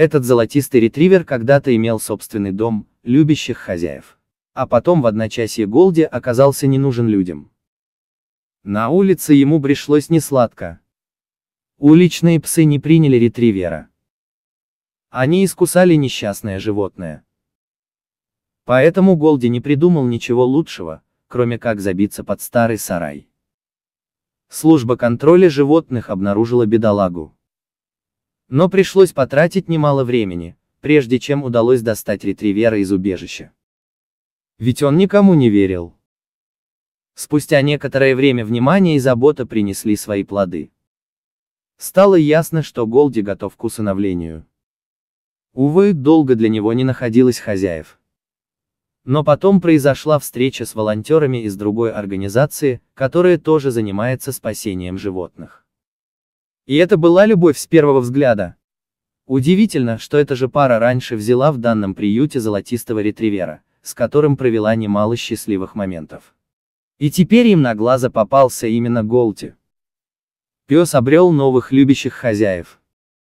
Этот золотистый ретривер когда-то имел собственный дом, любящих хозяев. А потом в одночасье Голди оказался не нужен людям. На улице ему пришлось несладко. Уличные псы не приняли ретривера. Они искусали несчастное животное. Поэтому Голди не придумал ничего лучшего, кроме как забиться под старый сарай. Служба контроля животных обнаружила бедолагу. Но пришлось потратить немало времени, прежде чем удалось достать ретривера из убежища. Ведь он никому не верил. Спустя некоторое время внимание и забота принесли свои плоды. Стало ясно, что Голди готов к усыновлению. Увы, долго для него не находилось хозяев. Но потом произошла встреча с волонтерами из другой организации, которая тоже занимается спасением животных. И это была любовь с первого взгляда. Удивительно, что эта же пара раньше взяла в данном приюте золотистого ретривера, с которым провела немало счастливых моментов. И теперь им на глаза попался именно Голти. Пес обрел новых любящих хозяев.